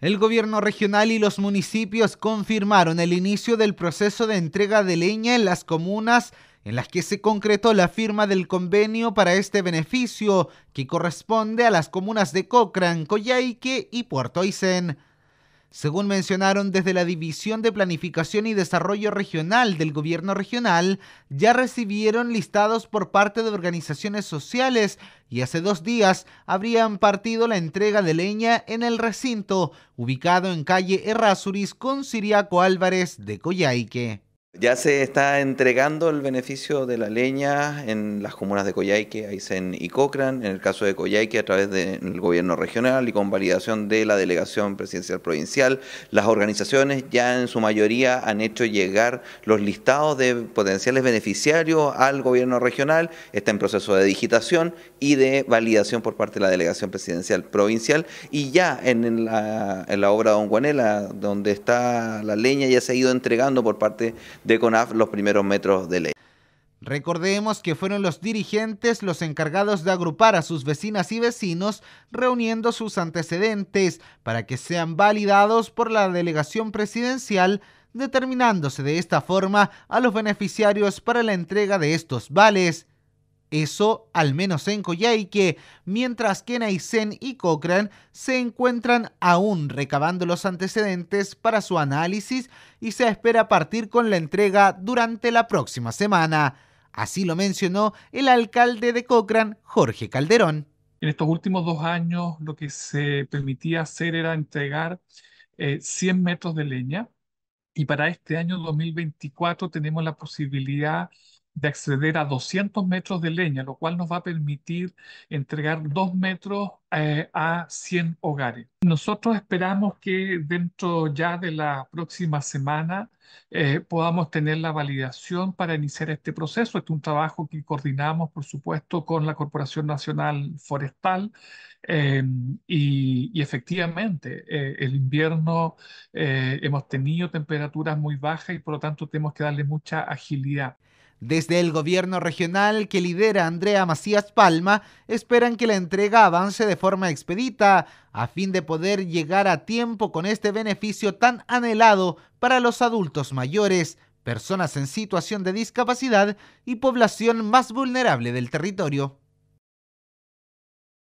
El gobierno regional y los municipios confirmaron el inicio del proceso de entrega de leña en las comunas en las que se concretó la firma del convenio para este beneficio que corresponde a las comunas de Cochrane, Coyhaique y Puerto Aysén. Según mencionaron desde la División de Planificación y Desarrollo Regional del Gobierno Regional, ya recibieron listados por parte de organizaciones sociales y hace dos días habrían partido la entrega de leña en el recinto ubicado en calle Errázuriz con Siriaco Álvarez de Coyhaique. Ya se está entregando el beneficio de la leña en las comunas de Coyhaique, Aysén y cochran en el caso de Coyhaique a través del gobierno regional y con validación de la delegación presidencial provincial. Las organizaciones ya en su mayoría han hecho llegar los listados de potenciales beneficiarios al gobierno regional, está en proceso de digitación y de validación por parte de la delegación presidencial provincial y ya en la, en la obra de Don Guanela, donde está la leña, ya se ha ido entregando por parte de CONAF los primeros metros de ley. Recordemos que fueron los dirigentes los encargados de agrupar a sus vecinas y vecinos, reuniendo sus antecedentes para que sean validados por la delegación presidencial, determinándose de esta forma a los beneficiarios para la entrega de estos vales. Eso al menos en Coyhaique, mientras que Naisen y Cochrane se encuentran aún recabando los antecedentes para su análisis y se espera partir con la entrega durante la próxima semana. Así lo mencionó el alcalde de Cochrane, Jorge Calderón. En estos últimos dos años lo que se permitía hacer era entregar 100 eh, metros de leña y para este año 2024 tenemos la posibilidad de acceder a 200 metros de leña, lo cual nos va a permitir entregar 2 metros eh, a 100 hogares. Nosotros esperamos que dentro ya de la próxima semana eh, podamos tener la validación para iniciar este proceso. Este es un trabajo que coordinamos, por supuesto, con la Corporación Nacional Forestal em, y, efectivamente eh, el invierno hemos tenido temperaturas muy bajas y por lo tanto tenemos que darle mucha agilidad. Desde el gobierno regional que lidera Andrea Macías Palma, esperan que la entrega avance de forma expedita a fin de poder llegar a tiempo con este beneficio tan anhelado para los adultos mayores, personas en situación de discapacidad y población más vulnerable del territorio.